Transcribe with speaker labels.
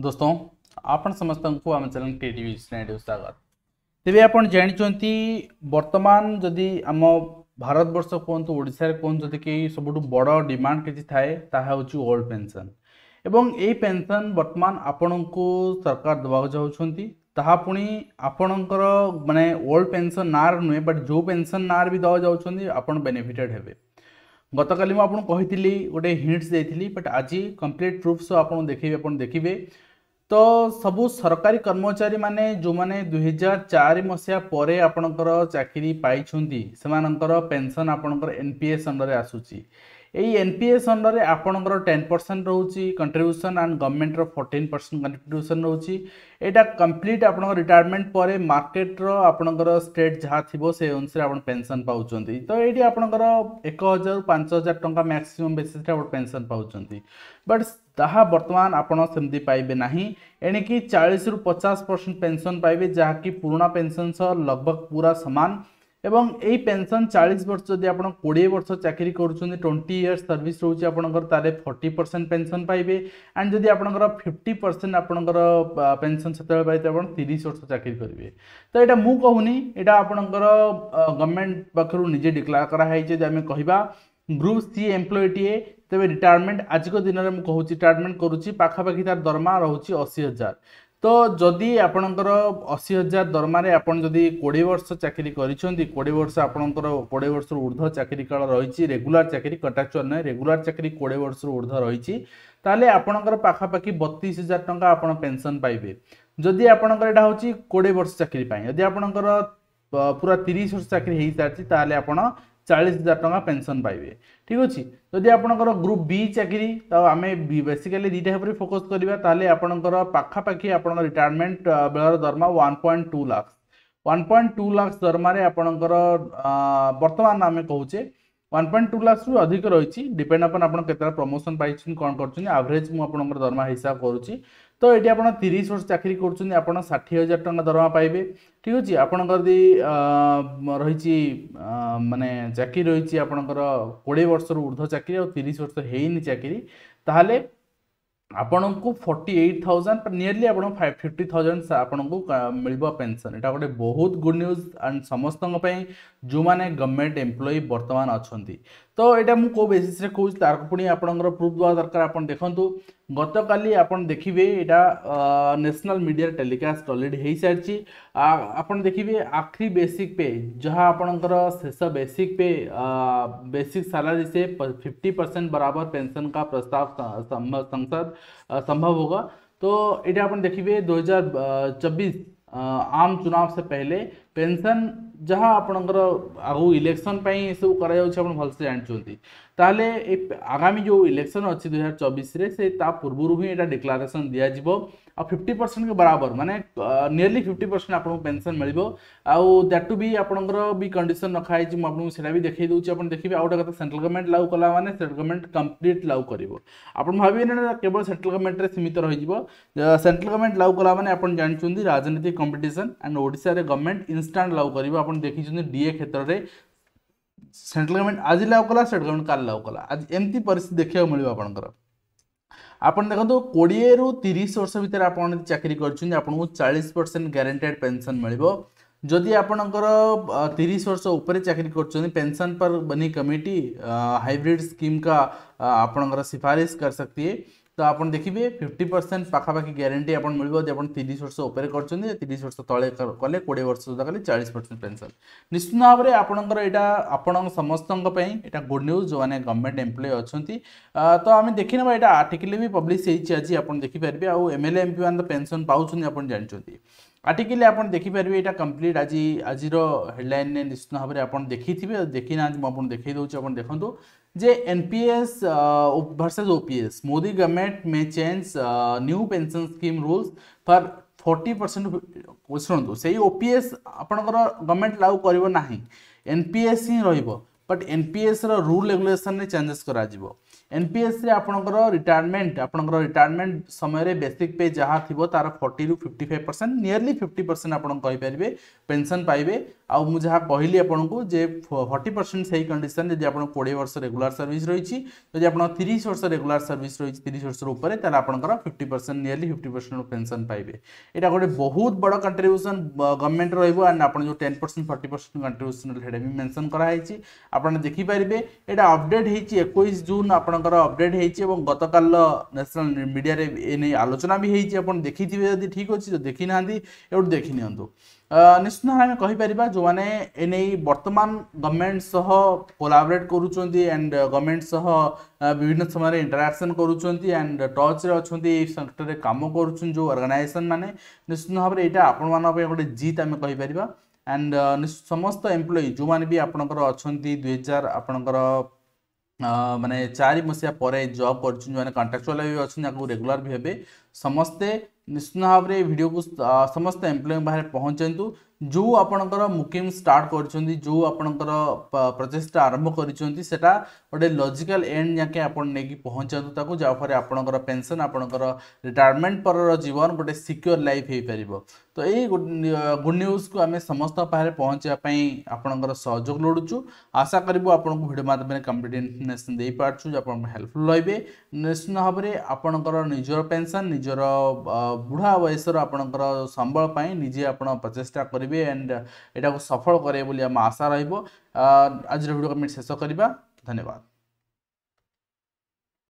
Speaker 1: दोस्तों आप समस्त को आम चैनल टी टी श्रेणी स्वागत तेज आप जानते बर्तमान जदि आम भारत बर्ष कहतु ओडार कहत कि सब बड़ डिमांड किसी थाए ओल्ड पेनसन एवं यही पेनसन बर्तमान आपण को सरकार देवा चाहते ता पुणी आपणकर मानने ओल्ड पेनसन ना नुहे बट जो पेनसन ना भी दवा जाऊँ बेनिफिटेड हे गत काली गोटे हिंट्स देखी बट आज कम्प्लीट प्रूफ्स सह आप देखिए देखिए ତ ସବୁ ସରକାରୀ କର୍ମଚାରୀମାନେ ଯେଉଁମାନେ ଦୁଇହଜାର ଚାରି ମସିହା ପରେ ଆପଣଙ୍କର ଚାକିରି ପାଇଛନ୍ତି ସେମାନଙ୍କର ପେନ୍ସନ୍ ଆପଣଙ୍କର ଏନ୍ ପି ଏସ୍ ଅଣ୍ଡରରେ ଆସୁଛି এই এনপিএস অন্ডরে আপনার টেন পরসেন্ট রয়েছে কন্ট্রিবিউশন আন্ড গভর্নমেন্টর ফোর্টিন পরসেন্ট কন্ট্রিবিউশন রয়েছে এটা কমপ্লিট আপনার রিটায়ারমেন্ট পরে মার্কেটর আপনার স্টেট যা থাকবে সেই অনুসারে আপনার পেনশন পাচ্ছেন তো এইটি আপনার এক হাজার পাঁচ হাজার টাকা ম্যাক্সিমম বেসিসে আপনার পেনশন পাচ্ছেন বট ତାହା ବର୍ତ୍ତମାନ ଆପଣ ସେମିତି ପାଇବେ ନାହିଁ ଏଣିକି ଚାଳିଶରୁ ପଚାଶ ପରସେଣ୍ଟ ପେନ୍ସନ୍ ପାଇବେ ଯାହାକି ପୁରୁଣା ପେନ୍ସନ୍ ସହ ଲଗଭଗ ପୁରା ସମାନ এবং এই পেনশন চাশ বর্ষ যদি আপনার কোড়িয়ে বর্ষ চাকরি করছেন টোয়েন্টি ইয়ার্স সর্ভিস রয়েছে আপনার তাহলে ফর্টি পরসেন্ট পেনশন পাইবে অ্যান্ড যদি আপনার ফিফটি পরসেন্ট আপনার পেনশন সেতবে পাইতে আপনার তিরিশ বর্ষ চাকরি করবে তো এটা মু কহুনি এটা আপনার গভর্নমেন্ট পাখু নিজে ডিক্লার করা হয়েছে যে আমি কহবা গ্রুপ সি এমপ্লয়টিয়ে তবে রিটায়ারমেন্ট আজকের দিনের মু রিটায়ারমেন্ট করুছি পাখাপাখি তার দরমা রয়েছে অশি হাজার তো যদি ଆପଣଙ୍କର ଅଶୀ ହଜାର ଦରମାରେ ଆପଣ ଯଦି କୋଡ଼ିଏ ବର୍ଷ ଚାକିରି କରିଛନ୍ତି କୋଡ଼ିଏ ବର୍ଷ ଆପଣଙ୍କର କୋଡ଼ିଏ ବର୍ଷରୁ ଉର୍ଦ୍ଧ୍ୱ ଚାକିରି କାଳ ରହିଛି ରେଗୁଲାର ଚାକିରି କଣ୍ଟ୍ରାକ୍ଚୁଆଲ୍ ନାହିଁ ରେଗୁଲାର ଚାକିରି କୋଡ଼ିଏ ବର୍ଷରୁ ଉର୍ଦ୍ଧ୍ୱ ରହିଛି ତାହେଲେ ଆପଣଙ୍କର ପାଖାପାଖି ବତିଶ ହଜାର ଟଙ୍କା ଆପଣ ପେନ୍ସନ୍ ପାଇବେ ଯଦି ଆପଣଙ୍କର ଏଇଟା ହେଉଛି କୋଡ଼ିଏ ବର୍ଷ ଚାକିରି ପାଇଁ ଯଦି ଆପଣଙ୍କର ପୁରା ତିରିଶ ବର୍ଷ ଚାକିରି ହେଇସାରିଛି ତାହେଲେ ଆପଣ ଚାଳିଶ ହଜାର ଟଙ୍କା ପେନ୍ସନ୍ ପାଇବେ ଠିକ୍ ଅଛି ଯଦି ଆପଣଙ୍କର ଗ୍ରୁପ୍ ବି ଚାକିରି ତ ଆମେ ବେସିକାଲି ଦୁଇଟା ଉପରେ ଫୋକସ୍ କରିବା ତାହେଲେ ଆପଣଙ୍କର ପାଖାପାଖି ଆପଣଙ୍କ ରିଟାୟାରମେଣ୍ଟ ବେଳର ଦରମା one point two lakhs one point two lakhs ଦରମାରେ ଆପଣଙ୍କର ବର୍ତ୍ତମାନ ଆମେ କହୁଛେ ওয়ান পয়েন্ট টু লাক্সରୁ ଅଧିକ ରହିଛି ଡିପେଣ୍ଡ ଆପଣ ଆପଣ କେତେଟା ପ୍ରମୋସନ୍ ପାଇଛନ୍ତି କ'ଣ କରୁଛନ୍ତି ଆଭରେଜ୍ ମୁଁ ଆପଣଙ୍କର ଦରମା ହିସାବ କରୁଛି ତ ଏଠି ଆପଣ ତିରିଶ ବର୍ଷ ଚାକିରି କରୁଛନ୍ତି ଆପଣ ଷାଠିଏ ହଜାର ଟଙ୍କା ଦରମା ପାଇବେ ଠିକ୍ ଅଛି ଆପଣଙ୍କର ଯଦି ରହିଛି ମାନେ ଚାକିରି ରହିଛି ଆପଣଙ୍କର କୋଡ଼ିଏ ବର୍ଷରୁ ଉର୍ଦ୍ଧ୍ୱ ଚାକିରି ଆଉ ତିରିଶ ବର୍ଷ ହେଇନି ଚାକିରି ତାହେଲେ আপনক 48000 পৰ নিয়ারলি আপোন 550000 আপোনক মিলিব পেনশন এটা বহুত গুড নিউজ এন্ড সমস্ত গপই যো মানে গভমেন্ট এমপ্লয়ি বৰ্তমান আছেନ୍ତି तो यहाँ मुझे बेसीस कौन तार पुणी आप प्रूफ दवा दरकार आप देखूँ गत काली आप देखिए यहाँ नेशनल मीडिया टेलिकास्ट अलरेडी हो सारी आप देखिए आखिरी बेसिक पे जहाँ आपणकर शेष बेसिक पे बेसिक सालरी से फिफ्टी परसेंट बराबर पेंशन का प्रस्ताव संसद संभव होगा तो ये आप देखिए दो हजार आम चुनाव से पहले पेनसन जहाँ आपणकर आगे इलेक्शन सब कर भलसे जानते आगामी जो इलेक्शन अच्छी दुई हजार चबीस से पूर्व ही डिक्लारेसन दिज्व आ फिफ्टी परसेंट के बराबर माने नियरली फिफ्टी परसेंट आपको पेनसन मिल दैट भी आप भी कंडीशन रखाई आपको भी देखे दूसरे देखिए आउ गए क्या सेंट्रल गवर्नमेंट लागू कला मैंने सेंट्रल गवर्नमेंट कम्प्लीट लागू कर केवल सेंट्रल गवर्नमेंट सीमित रही है सेंट्रल गवर्नमेंट लागू कला मैंने जानते राजनीति कंपिटन एंड ओडिशार गवर्नमेंट इन इनस्टांट लाव करेंगे आप डीए क्षेत्र में सेंट्रल गवर्नमेंट आज लाव कला स्टेट गवर्नमेंट काल लाव कला आज एमती पिस्थित देखा मिले आपंकर आपन देखो कोड़े रु तीस वर्ष भितर आप चाकरी कर चालीस परसेंट ग्यारंटेड पेनसन मिले जदि आपणकर तीस वर्ष उपरे चाकरी कर पेंशन पर बनी कमिटी हाइब्रिड स्कीम का आपणकर सिफारिश कर सकती है ତ ଆପଣ ଦେଖିବେ ଫିଫ୍ଟି ପରସେଣ୍ଟ ପାଖାପାଖି ଗ୍ୟାରେଣ୍ଟି ଆପଣ ମିଳିବ ଯଦି ଆପଣ ତିରିଶ ବର୍ଷ ଉପରେ କରିଛନ୍ତି ତିରିଶ ବର୍ଷ ତଳେ କଲେ କୋଡ଼ିଏ ବର୍ଷ ସୁଦ୍ଧା କଲେ ଚାଳିଶ ପରସେଣ୍ଟ ପେନ୍ସନ୍ ନିଶ୍ଚିତ ଭାବରେ ଆପଣଙ୍କର ଏଇଟା ଆପଣଙ୍କ ସମସ୍ତଙ୍କ ପାଇଁ ଏଇଟା ଗୁଡ୍ ନ୍ୟୁଜ୍ ଯେଉଁମାନେ ଗଭର୍ଣ୍ଣମେଣ୍ଟ ଏମ୍ପ୍ଲୟ ଅଛନ୍ତି ତ ଆମେ ଦେଖିନେବା ଏଇଟା ଆର୍ଟିକିଲ୍ ବି ପବ୍ଲିଶ ହେଇଛି ଆଜି ଆପଣ ଦେଖିପାରିବେ ଆଉ ଏମ୍ଏଲ୍ଏ ଏମ୍ପିମାନେ ତ ପେନ୍ସନ୍ ପାଉଛନ୍ତି ଆପଣ ଜାଣିଛନ୍ତି आर्टिकल आपड़ देखिपर यहाँ कम्प्लीट आज आज हेडलैन निश्चित भाव में आपड़ देखिथे देखी ना मुझे देखे दूसरी आप देखो जे NPS versus OPS Modi government में change new pension scheme rules फर फोर्टी परसेंट शुणु से ही ओपीएस आपणकर गवर्नमेंट लागू करना एनपीएस हिं रहा ବଟ୍ ଏନ୍ପିଏସ୍ର ରୁଲ୍ ରେଗୁଲେସନ୍ରେ ଚେଞ୍ଜେସ୍ କରାଯିବ ଏନ୍ପିଏସ୍ରେ ଆପଣଙ୍କର ରିଟାୟାରମେଣ୍ଟ ଆପଣଙ୍କର ରିଟାୟାରମେଣ୍ଟ ସମୟରେ ବେସିକ୍ ପେ ଯାହା ଥିବ ତା'ର ଫର୍ଟିରୁ fifty five percent nearly fifty percent ଆପଣ କହିପାରିବେ ପେନ୍ସନ୍ ପାଇବେ ଆଉ ମୁଁ ଯାହା କହିଲି ଆପଣଙ୍କୁ ଯେ ଫର୍ଟି ପରସେଣ୍ଟ ସେଇ କଣ୍ଡିସନ୍ ଯଦି ଆପଣ କୋଡ଼ିଏ ବର୍ଷ ରେଗୁଲାର ସର୍ଭିସ୍ ରହିଛି ଯଦି ଆପଣ ତିରିଶ ବର୍ଷ ରେଗୁଲାର ସର୍ଭିସ୍ ରହିଛି ତିରିଶ ବର୍ଷର ଉପରେ ତାହେଲେ ଆପଣଙ୍କର fifty percent nearly fifty percent pension ପାଇବେ ଏଇଟା ଗୋଟେ ବହୁତ ବଡ଼ କଣ୍ଟ୍ରିବ୍ୟୁସନ୍ ଗଭର୍ଣ୍ଣମେଣ୍ଟ ରହିବ ଆଣ୍ଡ ଆପଣ ଯେଉଁ ten percent forty percent contribution ସେଇଟା ବି ମେନ୍ସନ୍ କରାହେଇଛି আপনার দেখিপারে এটা অপডেট হয়েছি একুশ জুন আপনার অপডেট হয়েছি এবং গতকাল ন্যাশনাল মিডিয়ার এনে আলোচনা বি হয়েছি আপনার দেখিথিবে যদি ঠিক অছি তো দেখি না এগুলো দেখি নিহত নিশ্চিত ভাবে আমি কহিপারা যে এনে বর্তমান গভর্নমেন্ট সহ কোলাবোরেট করছেন এন্ড গভর্নমেন্ট সহ বিভিন্ন সময় ইন্টরাকশন করছেন এন্ড টচরে অনেক সেক্টরে কাম করছেন যে অর্গানাইজেসন মানে নিশ্চিত ভাবে এটা আপনার গোটে জিত আমি কহিপারা ଆଣ୍ଡ ସମସ୍ତ ଏମ୍ପ୍ଲୟି ଯେଉଁମାନେ ବି ଆପଣଙ୍କର ଅଛନ୍ତି ଦୁଇହଜାର ଆପଣଙ୍କର ମାନେ ଚାରି ମସିହା ପରେ ଜବ୍ କରୁଛନ୍ତି ଯେଉଁମାନେ କଣ୍ଟ୍ରାକ୍ଚୁଆଲ୍ ବି ଅଛନ୍ତି ତାଙ୍କୁ ରେଗୁଲାର ବି ହେବେ ସମସ୍ତେ ନିଶ୍ଚିତ ଭାବରେ ଏ ଭିଡ଼ିଓକୁ ସମସ୍ତ ଏମ୍ପ୍ଲୟଙ୍କ ବାହାରେ ପହଞ୍ଚାନ୍ତୁ ଯେଉଁ ଆପଣଙ୍କର ମୁକିମ୍ ଷ୍ଟାର୍ଟ କରିଛନ୍ତି ଯେଉଁ ଆପଣଙ୍କର ପ୍ରଚେଷ୍ଟା ଆରମ୍ଭ କରିଛନ୍ତି ସେଟା ଗୋଟେ ଲଜିକାଲ୍ ଏଣ୍ଡ ଯାକେ ଆପଣ ନେଇକି ପହଞ୍ଚାନ୍ତୁ ତାକୁ ଯାହାଫଳରେ ଆପଣଙ୍କର ପେନ୍ସନ୍ ଆପଣଙ୍କର ରିଟାୟାରମେଣ୍ଟ ପରର ଜୀବନ ଗୋଟେ ସିକ୍ୟୁର ଲାଇଫ୍ ହେଇପାରିବ ତ ଏଇ ଗୁଡ୍ ନ୍ୟୁଜ୍କୁ ଆମେ ସମସ୍ତଙ୍କ ପାଖରେ ପହଞ୍ଚିବା ପାଇଁ ଆପଣଙ୍କର ସହଯୋଗ ଲୋଡ଼ୁଛୁ ଆଶା କରିବୁ ଆପଣଙ୍କୁ ଭିଡ଼ିଓ ମାଧ୍ୟମରେ କମ୍ପ୍ଲିଟ୍ ଇନଫର୍ମେସନ୍ ଦେଇପାରୁଛୁ ଆପଣଙ୍କ ହେଲ୍ପଫୁଲ୍ ରହିବେ ନିଶ୍ଚିତ ଭାବରେ ଆପଣଙ୍କର ନିଜର ପେନ୍ସନ୍ ନିଜର ବୁଢ଼ା ବୟସର ଆପଣଙ୍କର ସମ୍ବଳ ପାଇଁ ନିଜେ ଆପଣ ପ୍ରଚେଷ୍ଟା କରିବେ ଆଣ୍ଡ ଏଟାକୁ ସଫଳ କରିବେ ବୋଲି ଆମ ଆଶା ରହିବ ଆଜିର ଭିଡ଼ିଓକୁ ଆମେ ଶେଷ କରିବା ଧନ୍ୟବାଦ